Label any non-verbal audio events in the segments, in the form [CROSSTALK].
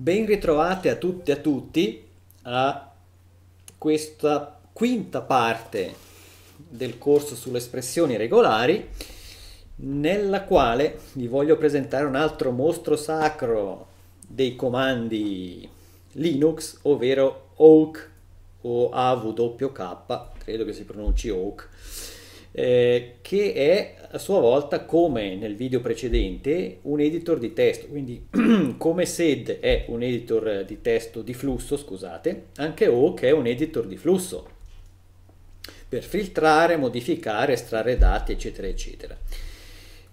Ben ritrovate a tutte e a tutti a questa quinta parte del corso sulle espressioni regolari nella quale vi voglio presentare un altro mostro sacro dei comandi Linux, ovvero OAK o AWK, credo che si pronunci OAK eh, che è a sua volta, come nel video precedente, un editor di testo, quindi [CLEARS THROAT] come SED è un editor eh, di testo di flusso, scusate, anche OC è un editor di flusso per filtrare, modificare, estrarre dati, eccetera, eccetera.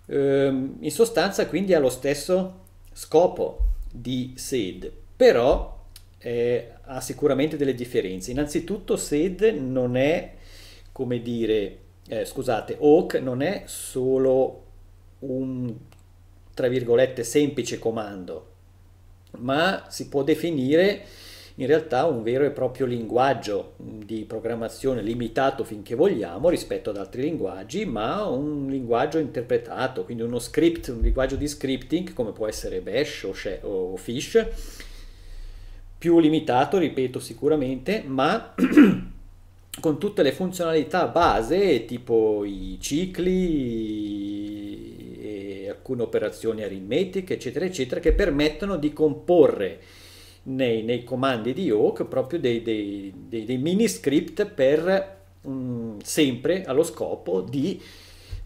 Ehm, in sostanza quindi ha lo stesso scopo di SED, però eh, ha sicuramente delle differenze. Innanzitutto SED non è, come dire, eh, scusate, Oak non è solo un, tra virgolette, semplice comando, ma si può definire in realtà un vero e proprio linguaggio di programmazione limitato finché vogliamo rispetto ad altri linguaggi, ma un linguaggio interpretato, quindi uno script, un linguaggio di scripting come può essere Bash o, Fish, più limitato, ripeto sicuramente, ma [CLEARS THROAT] con tutte le funzionalità base, tipo i cicli e alcune operazioni aritmetiche, eccetera, eccetera, che permettono di comporre nei, nei comandi di Oak proprio dei, dei, dei, dei mini script per mh, mm, sempre allo scopo di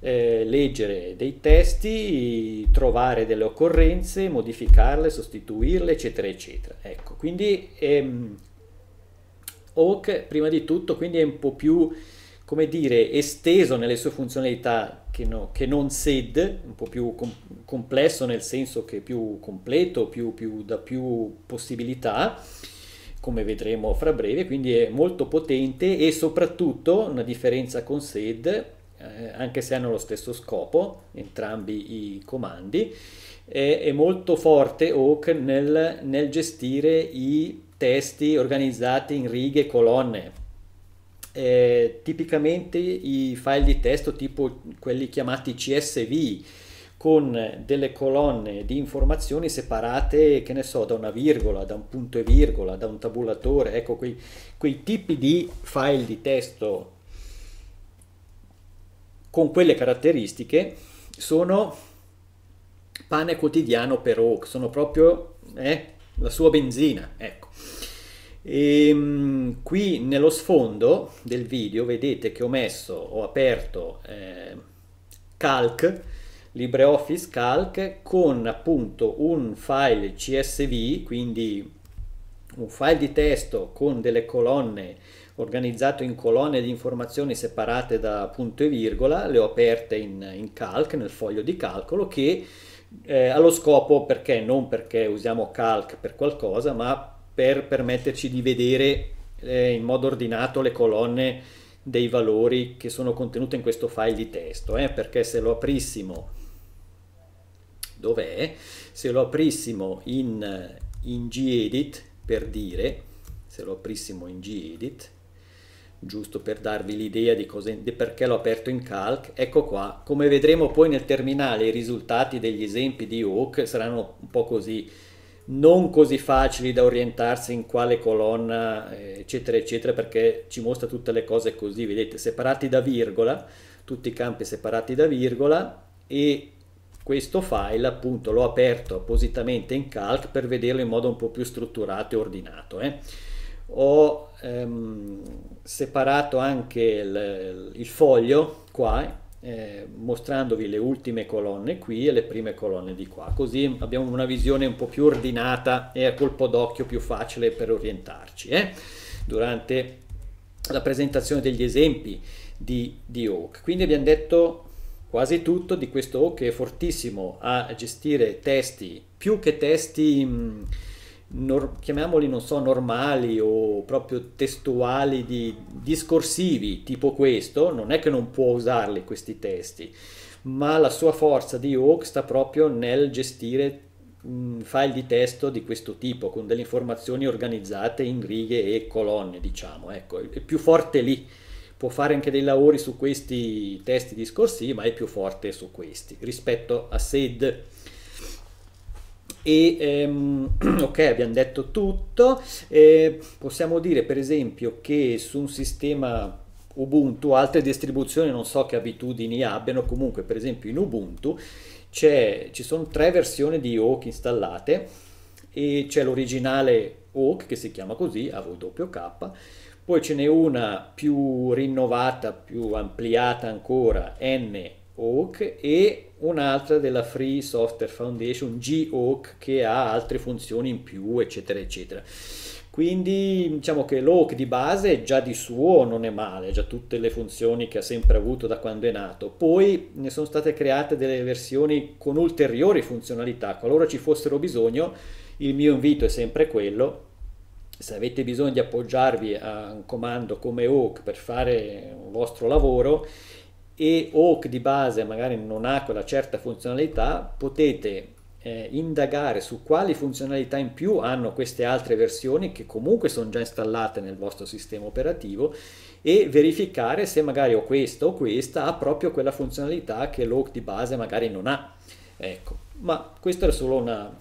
eh, leggere dei testi, trovare delle occorrenze, modificarle, sostituirle, eccetera, eccetera. Ecco, quindi ehm, Oak prima di tutto quindi è un po' più come dire esteso nelle sue funzionalità che, no, che non SED, un po' più com- complesso nel senso che è più completo, più, più, da più possibilità come vedremo fra breve, quindi è molto potente e soprattutto una differenza con SED, eh, anche se hanno lo stesso scopo, entrambi i comandi, è, è molto forte Oak nel, nel gestire i testi organizzati in righe e colonne. Eh, tipicamente i file di testo tipo quelli chiamati CSV con delle colonne di informazioni separate, che ne so, da una virgola, da un punto e virgola, da un tabulatore, ecco quei, quei tipi di file di testo con quelle caratteristiche sono pane quotidiano per Oak, sono proprio eh, la sua benzina. Ecco. E, ehm, qui nello sfondo del video vedete che ho messo, ho aperto eh, Calc, LibreOffice Calc con appunto un file CSV, quindi un file di testo con delle colonne organizzato in colonne di informazioni separate da punto e virgola, le ho aperte in, in Calc, nel foglio di calcolo, che eh, allo scopo perché non perché usiamo Calc per qualcosa, ma per permetterci di vedere eh, in modo ordinato le colonne dei valori che sono contenute in questo file di testo, eh, perché se lo aprissimo, dov'è? Se lo aprissimo in, in gedit, per dire, se lo aprissimo in gedit, giusto per darvi l'idea di, di, perché l'ho aperto in calc, ecco qua, come vedremo poi nel terminale i risultati degli esempi di Hawk saranno un po' così non così facili da orientarsi in quale colonna, eh, eccetera, eccetera, perché ci mostra tutte le cose così, vedete, separati da virgola, tutti i campi separati da virgola e questo file appunto l'ho aperto appositamente in calc per vederlo in modo un po' più strutturato e ordinato. Eh. Ho ehm, separato anche il, il foglio qua, eh, mostrandovi le ultime colonne qui e le prime colonne di qua, così abbiamo una visione un po' più ordinata e a colpo d'occhio più facile per orientarci. Eh? Durante la presentazione degli esempi di, di Oak, quindi abbiamo detto quasi tutto di questo Oak che è fortissimo a gestire testi, più che testi... Mh, nor- chiamiamoli non so normali o proprio testuali di discorsivi tipo questo non è che non può usarli questi testi ma la sua forza di Hawk sta proprio nel gestire mh, mm, file di testo di questo tipo con delle informazioni organizzate in righe e colonne diciamo ecco è più forte lì può fare anche dei lavori su questi testi discorsivi ma è più forte su questi rispetto a Sed e ehm, [CLEARS THROAT] ok, abbiamo detto tutto. Eh, possiamo dire, per esempio, che su un sistema Ubuntu, altre distribuzioni non so che abitudini abbiano, comunque, per esempio, in Ubuntu ci sono tre versioni di Oak installate e c'è l'originale Oak che si chiama così, AWK, poi ce n'è una più rinnovata, più ampliata ancora, N Oak e un'altra della Free Software Foundation G-Oak che ha altre funzioni in più eccetera eccetera quindi diciamo che l'Oak di base già di suo non è male, ha già tutte le funzioni che ha sempre avuto da quando è nato. Poi ne sono state create delle versioni con ulteriori funzionalità, qualora ci fossero bisogno, il mio invito è sempre quello. Se avete bisogno di appoggiarvi a un comando come Oak per fare un vostro lavoro, e o che di base magari non ha quella certa funzionalità, potete eh, indagare su quali funzionalità in più hanno queste altre versioni che comunque sono già installate nel vostro sistema operativo e verificare se magari o questa o questa ha proprio quella funzionalità che l'OAK di base magari non ha. Ecco, ma questa è solo una,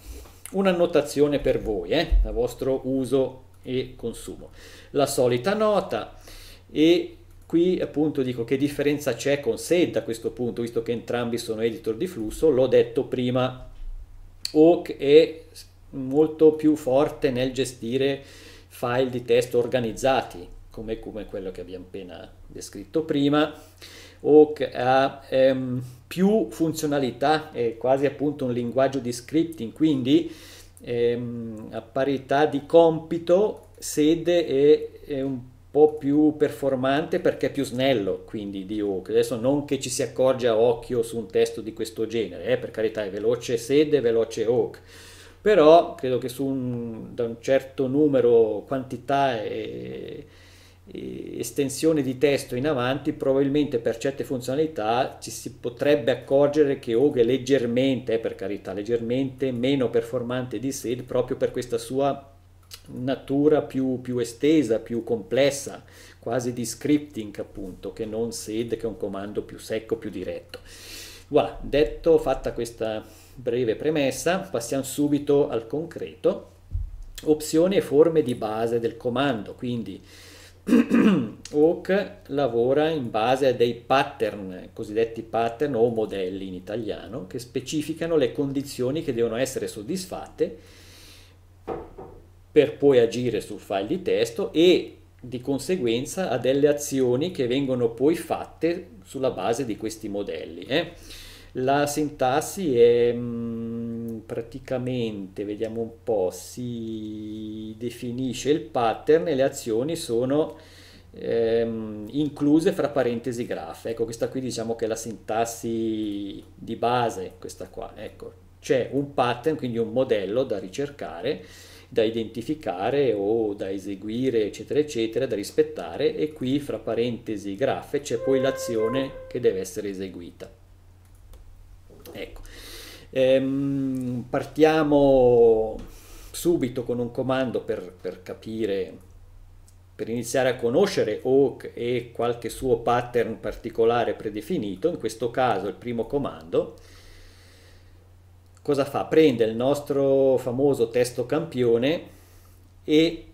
un'annotazione per voi, eh, a vostro uso e consumo. La solita nota e Qui appunto dico che differenza c'è con SED a questo punto, visto che entrambi sono editor di flusso, l'ho detto prima, Oak è molto più forte nel gestire file di testo organizzati, come, come quello che abbiamo appena descritto prima, Oak ha ehm, più funzionalità, è quasi appunto un linguaggio di scripting, quindi ehm, a parità di compito SED è, è un po' po' più performante perché è più snello, quindi di Hawk. Adesso non che ci si accorge a occhio su un testo di questo genere, eh, per carità è veloce Sed e veloce Hawk, però credo che su un, da un certo numero, quantità e, e estensione di testo in avanti, probabilmente per certe funzionalità ci si potrebbe accorgere che Hawk è leggermente, eh, per carità, leggermente meno performante di Sed proprio per questa sua natura più, più, estesa, più complessa, quasi di scripting appunto, che non SED, che è un comando più secco, più diretto. Voilà, detto, fatta questa breve premessa, passiamo subito al concreto. Opzioni e forme di base del comando, quindi [CLEARS THROAT] Hawk lavora in base a dei pattern, cosiddetti pattern o modelli in italiano, che specificano le condizioni che devono essere soddisfatte per poi agire sul file di testo e di conseguenza a delle azioni che vengono poi fatte sulla base di questi modelli. Eh. La sintassi è mm, praticamente, vediamo un po', si definisce il pattern e le azioni sono ehm, incluse fra parentesi graph. Ecco, questa qui diciamo che è la sintassi di base, questa qua, ecco. C'è un pattern, quindi un modello da ricercare da identificare o da eseguire, eccetera, eccetera, da rispettare e qui fra parentesi graffe c'è poi l'azione che deve essere eseguita. Ecco. Ehm, partiamo subito con un comando per, per capire, per iniziare a conoscere OAK e qualche suo pattern particolare predefinito, in questo caso il primo comando cosa fa? Prende il nostro famoso testo campione e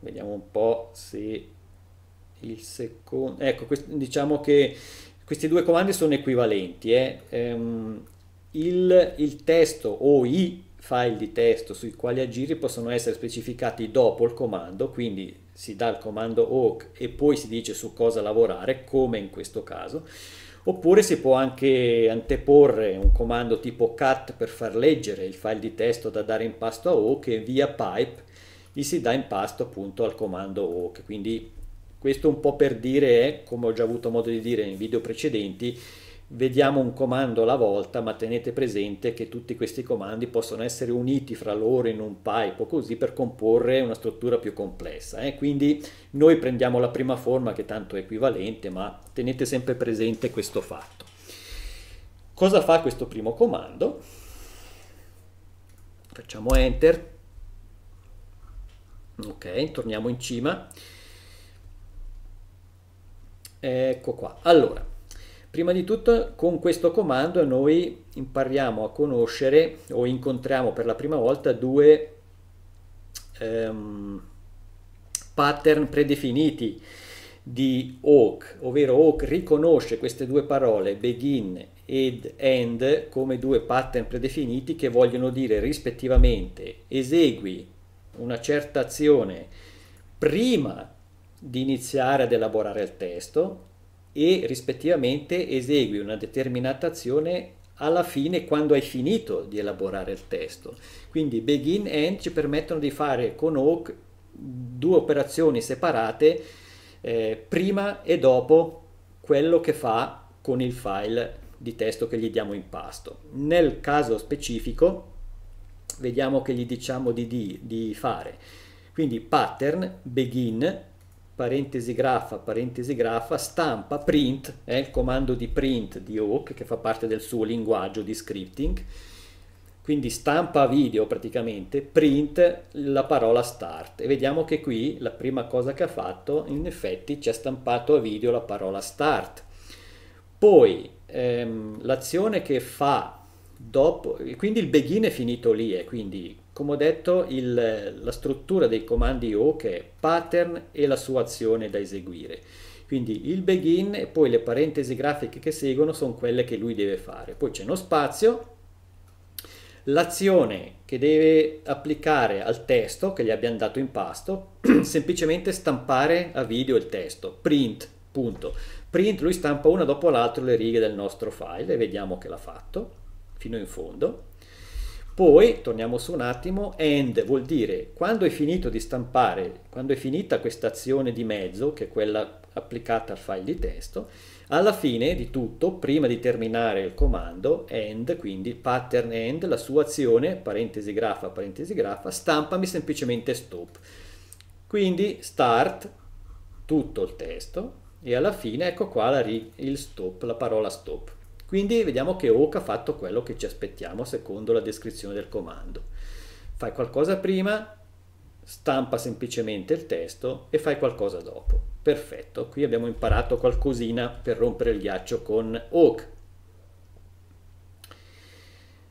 vediamo un po' se il secondo... Ecco, diciamo che questi due comandi sono equivalenti. Eh? Ehm, il, il testo o i file di testo sui quali agire possono essere specificati dopo il comando, quindi si dà il comando awk e poi si dice su cosa lavorare, come in questo caso Oppure si può anche anteporre un comando tipo cat per far leggere il file di testo da dare in pasto a O e via pipe gli si dà in pasto appunto al comando O quindi questo un po' per dire, come ho già avuto modo di dire in video precedenti, vediamo un comando alla volta, ma tenete presente che tutti questi comandi possono essere uniti fra loro in un pipe o così per comporre una struttura più complessa. Eh? Quindi noi prendiamo la prima forma che tanto è equivalente, ma tenete sempre presente questo fatto. Cosa fa questo primo comando? Facciamo enter. Ok, torniamo in cima. Ecco qua. Allora, Prima di tutto con questo comando noi impariamo a conoscere o incontriamo per la prima volta due ehm, pattern predefiniti di Oak, ovvero Oak riconosce queste due parole begin ed end come due pattern predefiniti che vogliono dire rispettivamente esegui una certa azione prima di iniziare ad elaborare il testo e rispettivamente esegui una determinata azione alla fine quando hai finito di elaborare il testo. Quindi begin e end ci permettono di fare con Oak due operazioni separate eh, prima e dopo quello che fa con il file di testo che gli diamo in pasto. Nel caso specifico vediamo che gli diciamo di, di, di fare. Quindi pattern begin parentesi graffa, parentesi graffa, stampa, print, è eh, il comando di print di Hawk che fa parte del suo linguaggio di scripting, quindi stampa video praticamente, print la parola start e vediamo che qui la prima cosa che ha fatto in effetti ci ha stampato a video la parola start. Poi ehm, l'azione che fa dopo, quindi il begin è finito lì e eh, quindi come ho detto, il, la struttura dei comandi O che è pattern e la sua azione da eseguire. Quindi il begin e poi le parentesi grafiche che seguono sono quelle che lui deve fare. Poi c'è uno spazio, l'azione che deve applicare al testo che gli abbiamo dato in pasto, [CLEARS THROAT] semplicemente stampare a video il testo, print, punto. Print lui stampa una dopo l'altra le righe del nostro file e vediamo che l'ha fatto fino in fondo poi, torniamo su un attimo, end vuol dire quando è finito di stampare, quando è finita questa azione di mezzo, che è quella applicata al file di testo, alla fine di tutto, prima di terminare il comando, end, quindi pattern end, la sua azione, parentesi graffa, parentesi graffa, stampami semplicemente stop. Quindi start, tutto il testo, e alla fine ecco qua la, il stop, la parola stop. Quindi vediamo che Oak ha fatto quello che ci aspettiamo secondo la descrizione del comando. Fai qualcosa prima, stampa semplicemente il testo e fai qualcosa dopo. Perfetto, qui abbiamo imparato qualcosina per rompere il ghiaccio con Oak.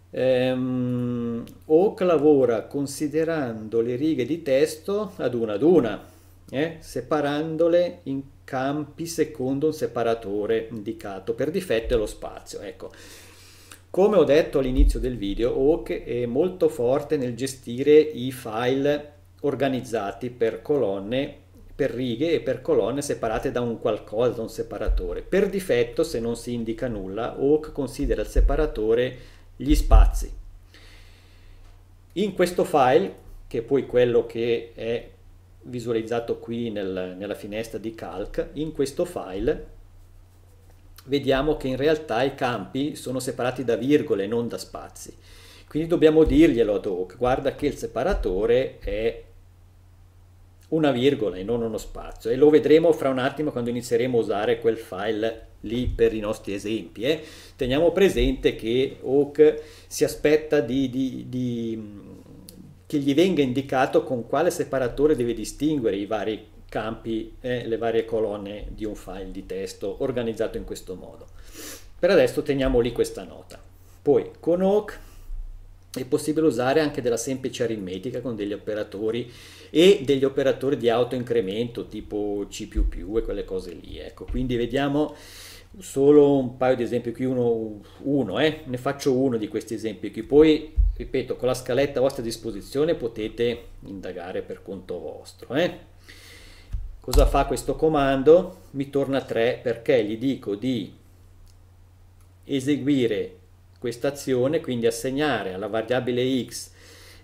Ehm, Oak lavora considerando le righe di testo ad una ad una, eh, separandole in campi secondo un separatore indicato per difetto e lo spazio. Ecco. Come ho detto all'inizio del video, Oak è molto forte nel gestire i file organizzati per colonne, per righe e per colonne separate da un qualcosa, da un separatore. Per difetto, se non si indica nulla, Oak considera il separatore gli spazi. In questo file, che è poi quello che è visualizzato qui nel, nella finestra di Calc, in questo file vediamo che in realtà i campi sono separati da virgole, non da spazi. Quindi dobbiamo dirglielo ad hoc, guarda che il separatore è una virgola e non uno spazio e lo vedremo fra un attimo quando inizieremo a usare quel file lì per i nostri esempi. Eh. Teniamo presente che Hawk si aspetta di, di, di che gli venga indicato con quale separatore deve distinguere i vari campi e eh, le varie colonne di un file di testo organizzato in questo modo. Per adesso teniamo lì questa nota. Poi con Oak è possibile usare anche della semplice aritmetica con degli operatori e degli operatori di autoincremento tipo C++ e quelle cose lì. Ecco, quindi vediamo solo un paio di esempi qui, uno, uno eh? ne faccio uno di questi esempi qui, poi ripeto con la scaletta a vostra disposizione potete indagare per conto vostro. Eh? Cosa fa questo comando? Mi torna 3 perché gli dico di eseguire questa azione, quindi assegnare alla variabile x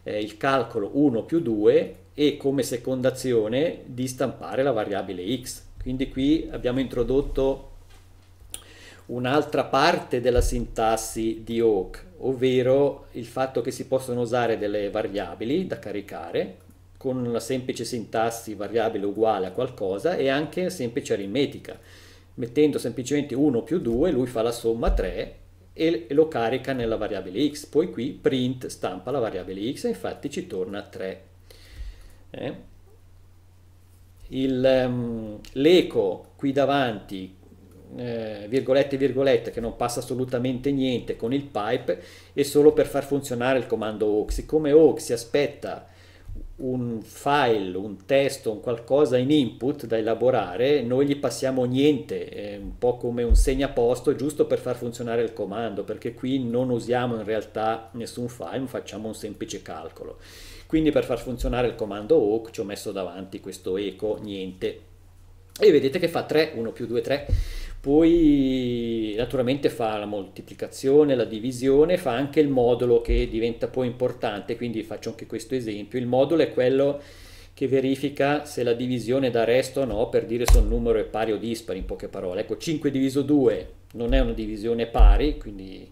eh, il calcolo 1 più 2 e come seconda azione di stampare la variabile x. Quindi qui abbiamo introdotto un'altra parte della sintassi di Oak, ovvero il fatto che si possono usare delle variabili da caricare con la semplice sintassi variabile uguale a qualcosa e anche semplice aritmetica. Mettendo semplicemente 1 più 2 lui fa la somma 3 e lo carica nella variabile x, poi qui print stampa la variabile x e infatti ci torna 3. Eh? Ehm, l'eco um, qui davanti eh, virgolette virgolette che non passa assolutamente niente con il pipe è solo per far funzionare il comando awk siccome awk si aspetta un file, un testo, un qualcosa in input da elaborare, noi gli passiamo niente, è un po' come un segnaposto giusto per far funzionare il comando, perché qui non usiamo in realtà nessun file, facciamo un semplice calcolo. Quindi per far funzionare il comando awk ci ho messo davanti questo eco niente e vedete che fa 3, 1 più 2, 3 poi naturalmente fa la moltiplicazione, la divisione, fa anche il modulo che diventa poi importante, quindi faccio anche questo esempio. Il modulo è quello che verifica se la divisione da resto o no per dire se un numero è pari o dispari in poche parole. Ecco, 5 diviso 2 non è una divisione pari, quindi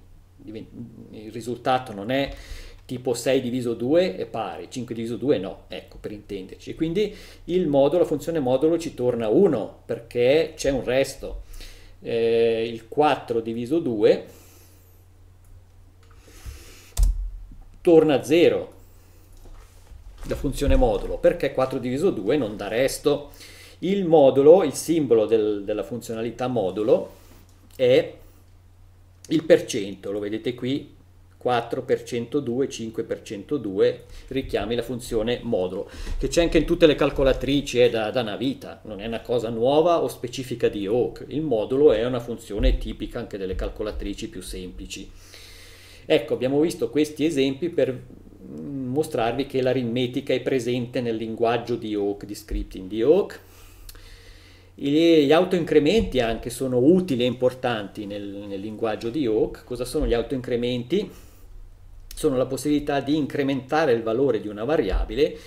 il risultato non è tipo 6 diviso 2 è pari, 5 diviso 2 no, ecco per intenderci. Quindi il modulo, la funzione modulo ci torna 1 perché c'è un resto eh, il 4 diviso 2 torna a 0 la funzione modulo perché 4 diviso 2 non dà resto il modulo, il simbolo del, della funzionalità modulo è il percento lo vedete qui 4x102, 5 per 102 richiami la funzione modulo, che c'è anche in tutte le calcolatrici, è eh, da, da, una vita, non è una cosa nuova o specifica di Oak, il modulo è una funzione tipica anche delle calcolatrici più semplici. Ecco, abbiamo visto questi esempi per mm, mostrarvi che l'aritmetica è presente nel linguaggio di Oak, di scripting di Oak. gli autoincrementi anche sono utili e importanti nel, nel linguaggio di Oak. Cosa sono gli autoincrementi? sono la possibilità di incrementare il valore di una variabile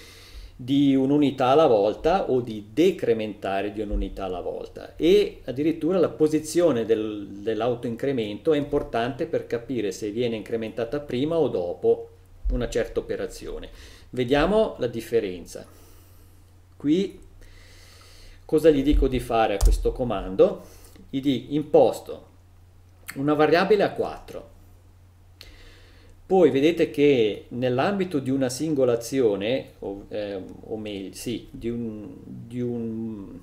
di un'unità alla volta o di decrementare di un'unità alla volta e addirittura la posizione del, dell'autoincremento è importante per capire se viene incrementata prima o dopo una certa operazione. Vediamo la differenza. Qui cosa gli dico di fare a questo comando? Gli di imposto una variabile a 4 poi vedete che nell'ambito di una singola azione, o, eh, o meglio, sì, di un, di un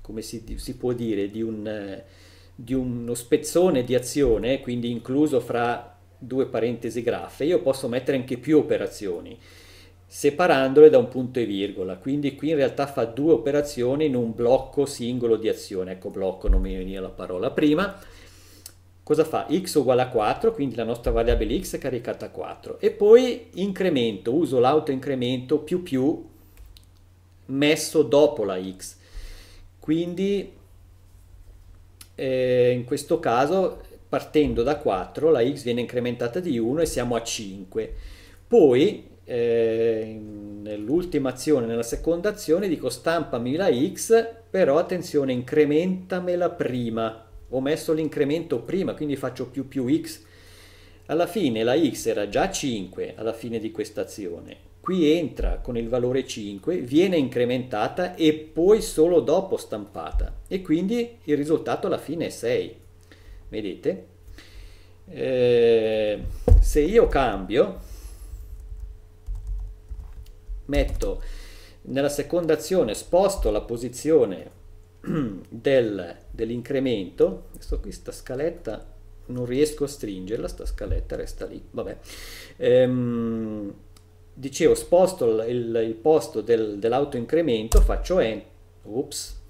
come si, si, può dire, di, un, di uno spezzone di azione, quindi incluso fra due parentesi graffe, io posso mettere anche più operazioni, separandole da un punto e virgola. Quindi qui in realtà fa due operazioni in un blocco singolo di azione. Ecco, blocco non mi veniva la parola prima cosa fa? x uguale a 4, quindi la nostra variabile x è caricata a 4. E poi incremento, uso l'autoincremento più più messo dopo la x. Quindi eh, in questo caso partendo da 4 la x viene incrementata di 1 e siamo a 5. Poi eh, nell'ultima azione, nella seconda azione dico stampami la x, però attenzione incrementamela prima ho messo l'incremento prima, quindi faccio più più x. Alla fine la x era già 5 alla fine di questa azione. Qui entra con il valore 5, viene incrementata e poi solo dopo stampata. E quindi il risultato alla fine è 6. Vedete? Eh, se io cambio, metto nella seconda azione, sposto la posizione [CLEARS THROAT] del dell'incremento, questo qui, sta scaletta, non riesco a stringerla, sta scaletta resta lì, vabbè. Ehm, dicevo, sposto il, il posto del, dell'autoincremento, faccio enter, ops,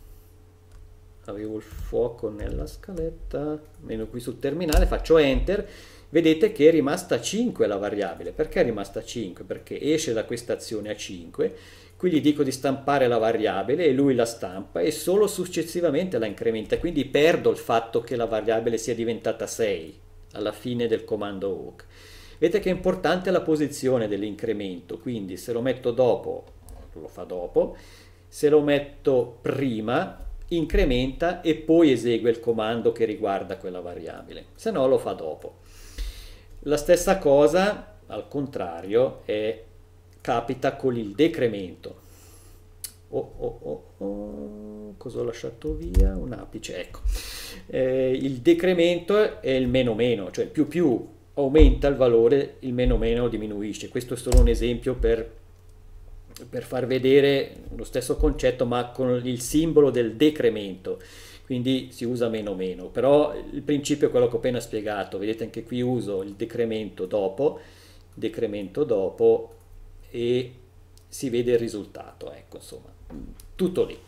avevo il fuoco nella scaletta, meno qui sul terminale, faccio enter, vedete che è rimasta 5 la variabile. Perché è rimasta 5? Perché esce da questa azione a 5, qui gli dico di stampare la variabile e lui la stampa e solo successivamente la incrementa, quindi perdo il fatto che la variabile sia diventata 6 alla fine del comando hook. Vedete che è importante la posizione dell'incremento, quindi se lo metto dopo, lo fa dopo, se lo metto prima incrementa e poi esegue il comando che riguarda quella variabile, se no lo fa dopo. La stessa cosa, al contrario, è, capita con il decremento. Oh, oh, oh, oh, cosa ho lasciato via? Un apice, ecco. Eh, il decremento è il meno meno, cioè più più aumenta il valore, il meno meno diminuisce. Questo è solo un esempio per, per far vedere lo stesso concetto, ma con il simbolo del decremento quindi si usa meno meno, però il principio è quello che ho appena spiegato, vedete anche qui uso il decremento dopo, decremento dopo e si vede il risultato, ecco insomma, tutto lì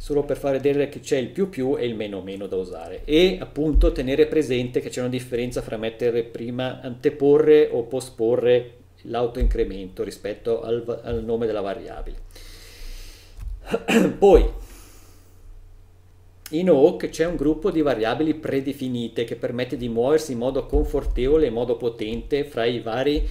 solo per far vedere che c'è il più più e il meno meno da usare e appunto tenere presente che c'è una differenza fra mettere prima anteporre o posporre l'autoincremento rispetto al, al nome della variabile [CLEARS THROAT] poi in Oak c'è un gruppo di variabili predefinite che permette di muoversi in modo confortevole e in modo potente fra i vari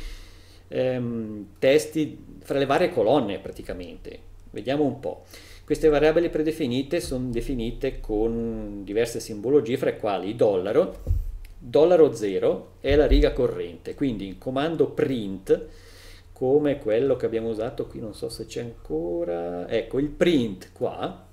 ehm, testi, fra le varie colonne praticamente. Vediamo un po'. Queste variabili predefinite sono definite con diverse simbologie, fra le quali dollaro, dollaro 0 è la riga corrente, quindi il comando print come quello che abbiamo usato qui, non so se c'è ancora, ecco il print qua,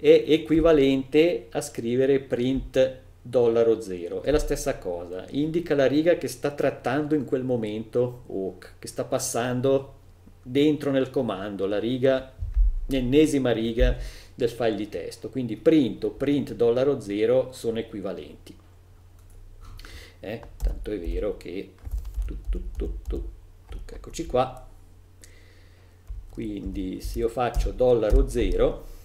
è equivalente a scrivere print dollaro 0 è la stessa cosa indica la riga che sta trattando in quel momento o che sta passando dentro nel comando la riga l'ennesima riga del file di testo quindi print o print dollaro 0 sono equivalenti eh, tanto è vero che tu, tu, tu, eccoci qua quindi se io faccio dollaro 0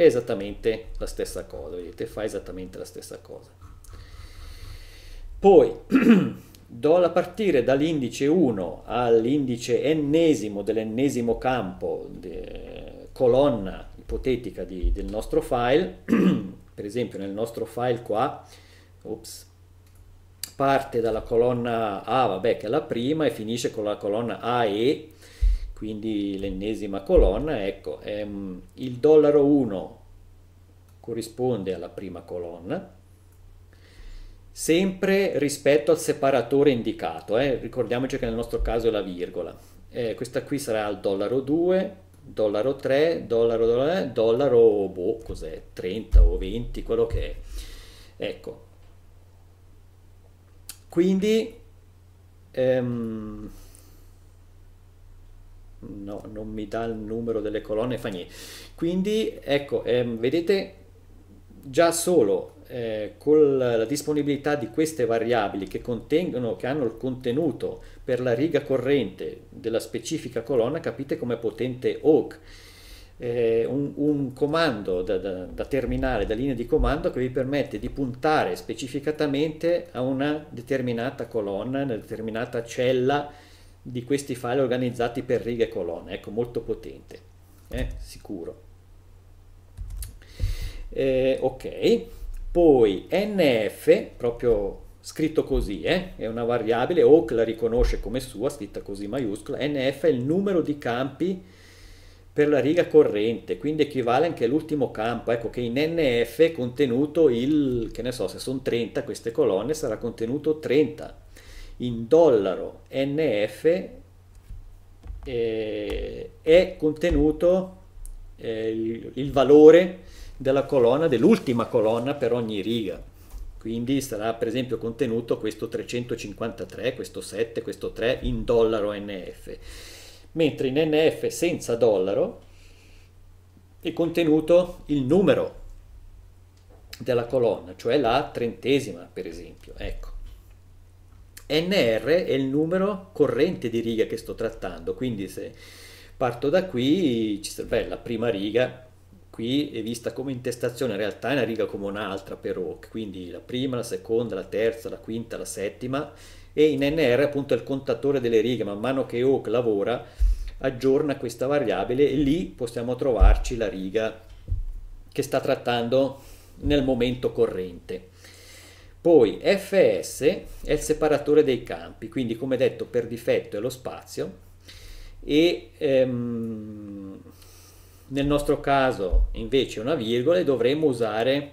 è esattamente la stessa cosa, vedete, fa esattamente la stessa cosa. Poi [CLEARS THROAT] do a partire dall'indice 1 all'indice ennesimo dell'ennesimo campo, de, colonna ipotetica di, del nostro file, [CLEARS THROAT] per esempio nel nostro file qua, ops, parte dalla colonna A, vabbè, che è la prima, e finisce con la colonna AE, quindi l'ennesima colonna, ecco, ehm, il dollaro 1 corrisponde alla prima colonna, sempre rispetto al separatore indicato, eh? ricordiamoci che nel nostro caso è la virgola, eh, questa qui sarà il dollaro 2, dollaro 3, dollaro, dollaro, eh, dollaro boh, cos'è, 30 o 20, quello che è. Ecco, quindi... Ehm, no, non mi dà il numero delle colonne, fa niente. Quindi, ecco, ehm, vedete, già solo eh, con la disponibilità di queste variabili che contengono, che hanno il contenuto per la riga corrente della specifica colonna, capite come potente OAK. Eh, un, un, comando da, da, da, terminale, da linea di comando che vi permette di puntare specificatamente a una determinata colonna, una determinata cella di questi file organizzati per righe e colonne, ecco molto potente, eh? sicuro. Eh, ok, poi nf, proprio scritto così, eh? è una variabile, Oak la riconosce come sua, scritta così maiuscola, nf è il numero di campi per la riga corrente, quindi equivale anche all'ultimo campo, ecco che in NF è contenuto il, che ne so, se sono 30 queste colonne sarà contenuto 30 in dollaro NF eh, è contenuto eh, il, il valore della colonna, dell'ultima colonna per ogni riga. Quindi sarà per esempio contenuto questo 353, questo 7, questo 3 in dollaro NF. Mentre in NF senza dollaro è contenuto il numero della colonna, cioè la trentesima per esempio. Ecco. NR è il numero corrente di riga che sto trattando, quindi se parto da qui, beh, la prima riga qui è vista come intestazione, in realtà è una riga come un'altra per Hawk, quindi la prima, la seconda, la terza, la quinta, la settima e in NR appunto è il contatore delle righe, man mano che Hawk lavora aggiorna questa variabile e lì possiamo trovarci la riga che sta trattando nel momento corrente. Poi fs è il separatore dei campi, quindi come detto per difetto è lo spazio e ehm, nel nostro caso invece una virgola e dovremo usare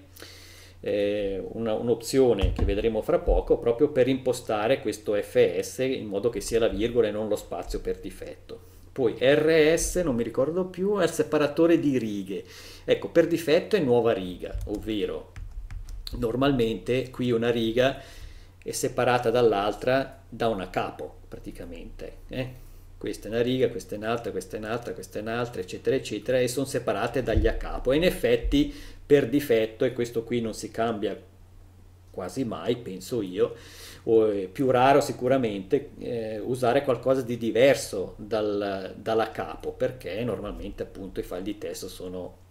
eh, un'opzione che vedremo fra poco proprio per impostare questo fs in modo che sia la virgola e non lo spazio per difetto. Poi rs, non mi ricordo più, è il separatore di righe. Ecco, per difetto è nuova riga, ovvero normalmente qui una riga è separata dall'altra da una capo praticamente. Eh? Questa è una riga, questa è un'altra, questa è un'altra, questa è un'altra, eccetera, eccetera, e sono separate dagli a capo. E in effetti per difetto, e questo qui non si cambia quasi mai, penso io, o è più raro sicuramente eh, usare qualcosa di diverso dal, dalla capo, perché normalmente appunto i file di testo sono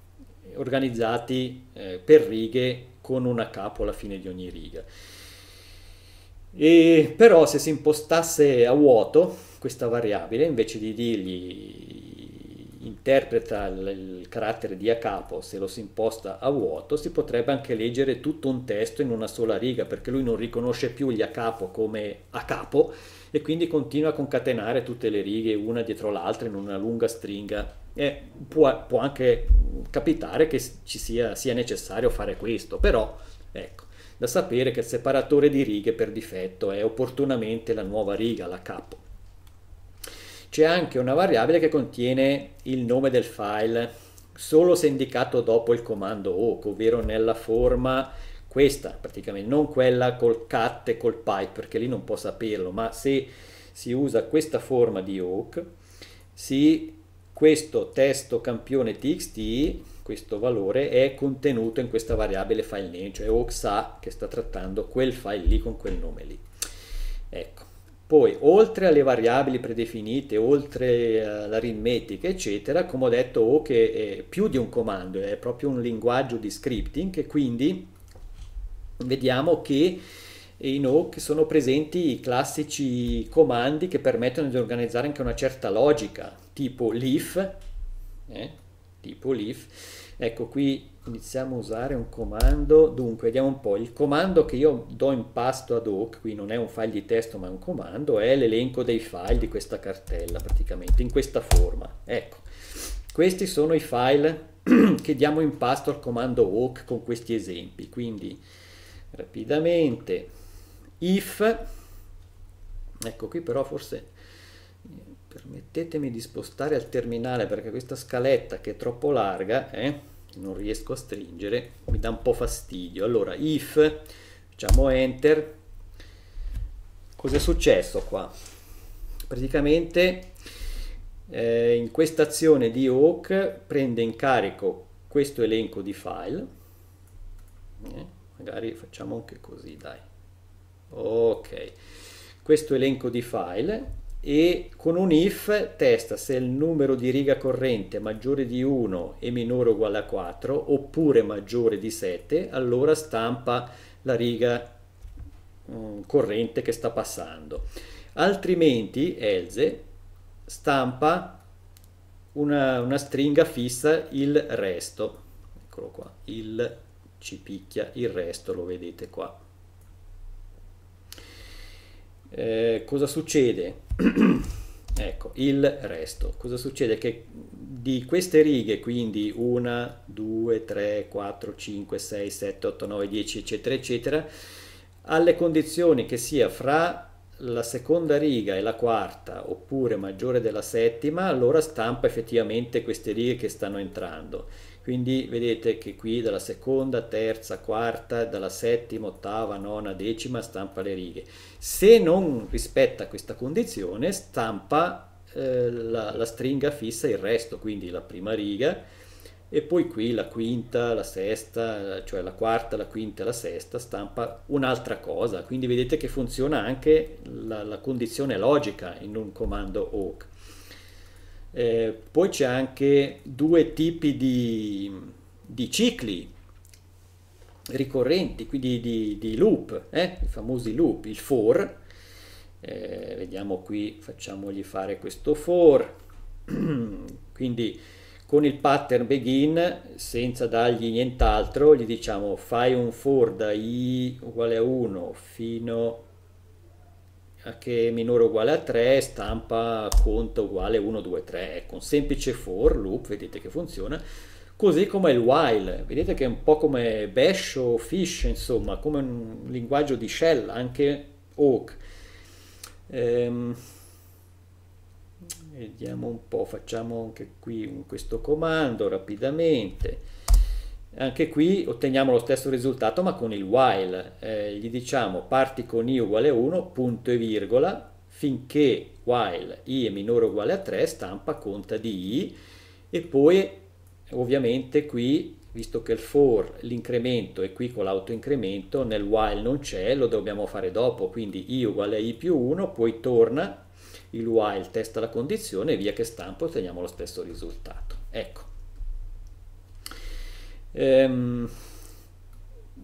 organizzati eh, per righe con una capo alla fine di ogni riga. E, però se si impostasse a vuoto questa variabile, invece di dirgli interpreta il, il carattere di a capo, se lo si imposta a vuoto, si potrebbe anche leggere tutto un testo in una sola riga, perché lui non riconosce più gli a capo come a capo e quindi continua a concatenare tutte le righe una dietro l'altra in una lunga stringa eh, può, può, anche capitare che ci sia, sia necessario fare questo, però ecco, da sapere che il separatore di righe per difetto è opportunamente la nuova riga, la capo. C'è anche una variabile che contiene il nome del file solo se indicato dopo il comando OC, ovvero nella forma questa, praticamente non quella col cat e col pipe, perché lì non può saperlo, ma se si usa questa forma di OC, si questo testo campione txt, questo valore, è contenuto in questa variabile file name, cioè OXA che sta trattando quel file lì con quel nome lì. Ecco. Poi, oltre alle variabili predefinite, oltre all'aritmetica, eh, eccetera, come ho detto, O che è più di un comando, è proprio un linguaggio di scripting che quindi vediamo che e in Oak sono presenti i classici comandi che permettono di organizzare anche una certa logica, tipo leaf, eh? tipo leaf. Ecco qui iniziamo a usare un comando, dunque vediamo un po', il comando che io do in pasto ad Oak, qui non è un file di testo ma è un comando, è l'elenco dei file di questa cartella praticamente, in questa forma, ecco. Questi sono i file [CLEARS THROAT] che diamo in pasto al comando Oak con questi esempi, quindi rapidamente if, ecco qui però forse permettetemi di spostare al terminale perché questa scaletta che è troppo larga, eh, non riesco a stringere, mi dà un po' fastidio. Allora, if, facciamo enter, cos'è successo qua? Praticamente eh, in questa azione di awk prende in carico questo elenco di file, eh, magari facciamo anche così, dai Ok, questo elenco di file e con un if testa se il numero di riga corrente è maggiore di 1 e minore o uguale a 4 oppure maggiore di 7, allora stampa la riga mh, mm, corrente che sta passando. Altrimenti else stampa una, una stringa fissa il resto. Eccolo qua, il ci picchia il resto, lo vedete qua eh, cosa succede? [CLEARS THROAT] ecco, il resto. Cosa succede? Che di queste righe, quindi 1, 2, 3, 4, 5, 6, 7, 8, 9, 10, eccetera, eccetera, alle condizioni che sia fra la seconda riga e la quarta oppure maggiore della settima, allora stampa effettivamente queste righe che stanno entrando quindi vedete che qui dalla seconda, terza, quarta, dalla settima, ottava, nona, decima stampa le righe. Se non rispetta questa condizione stampa eh, la, la, stringa fissa il resto, quindi la prima riga e poi qui la quinta, la sesta, cioè la quarta, la quinta e la sesta stampa un'altra cosa. Quindi vedete che funziona anche la, la condizione logica in un comando OC. Eh, poi c'è anche due tipi di, di cicli ricorrenti, quindi di, di loop, eh? i famosi loop, il for, eh, vediamo qui, facciamogli fare questo for, [CLEARS THROAT] quindi con il pattern begin, senza dargli nient'altro, gli diciamo fai un for da i uguale a 1 fino a che è minore o uguale a 3 stampa conto uguale 1, 2, 3. Ecco, un semplice for loop, vedete che funziona. Così come il while, vedete che è un po' come bash o fish, insomma, come un linguaggio di shell, anche oak. Ehm, vediamo un po', facciamo anche qui un, questo comando rapidamente anche qui otteniamo lo stesso risultato ma con il while, eh, gli diciamo parti con i uguale 1, punto e virgola, finché while i è minore o uguale a 3 stampa conta di i e poi ovviamente qui visto che il for l'incremento è qui con l'autoincremento nel while non c'è lo dobbiamo fare dopo quindi i uguale a i più 1 poi torna il while testa la condizione e via che stampa otteniamo lo stesso risultato ecco Ehm,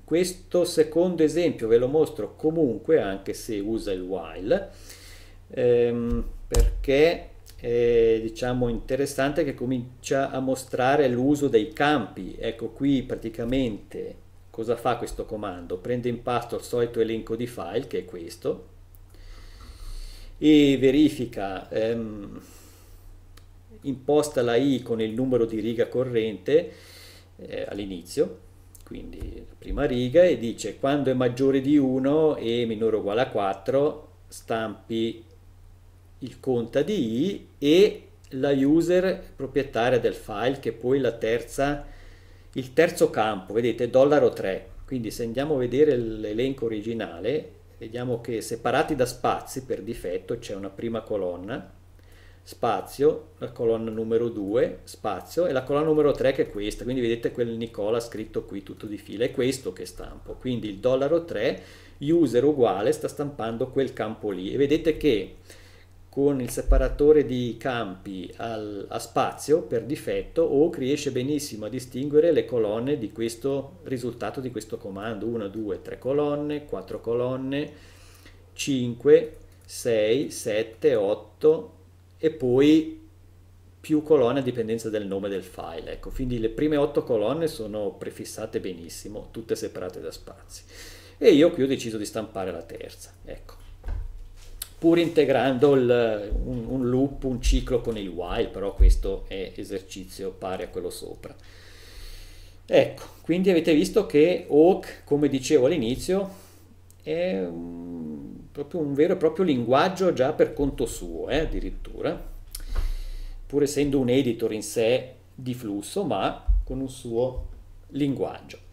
questo secondo esempio ve lo mostro comunque anche se usa il while ehm, perché è diciamo interessante che comincia a mostrare l'uso dei campi ecco qui praticamente cosa fa questo comando prende in pasto il solito elenco di file che è questo e verifica ehm, imposta la i con il numero di riga corrente eh, all'inizio, quindi la prima riga, e dice quando è maggiore di 1 e minore o uguale a 4 stampi il conta di i e la user proprietaria del file che poi la terza, il terzo campo, vedete, dollaro 3. Quindi se andiamo a vedere l'elenco originale, vediamo che separati da spazi per difetto c'è una prima colonna spazio, la colonna numero 2, spazio, e la colonna numero 3 che è questa, quindi vedete quel Nicola scritto qui tutto di fila, è questo che stampo, quindi il dollaro 3, user uguale, sta stampando quel campo lì, e vedete che con il separatore di campi al, a spazio per difetto OC riesce benissimo a distinguere le colonne di questo risultato di questo comando 1, 2, 3 colonne, 4 colonne, 5, 6, 7, 8, e poi più colonne a dipendenza del nome del file. Ecco, quindi le prime otto colonne sono prefissate benissimo, tutte separate da spazi. E io qui ho deciso di stampare la terza, ecco. Pur integrando il, un, un, loop, un ciclo con il while, però questo è esercizio pari a quello sopra. Ecco, quindi avete visto che Oak, come dicevo all'inizio, è proprio un vero e proprio linguaggio già per conto suo, eh, addirittura, pur essendo un editor in sé di flusso, ma con un suo linguaggio.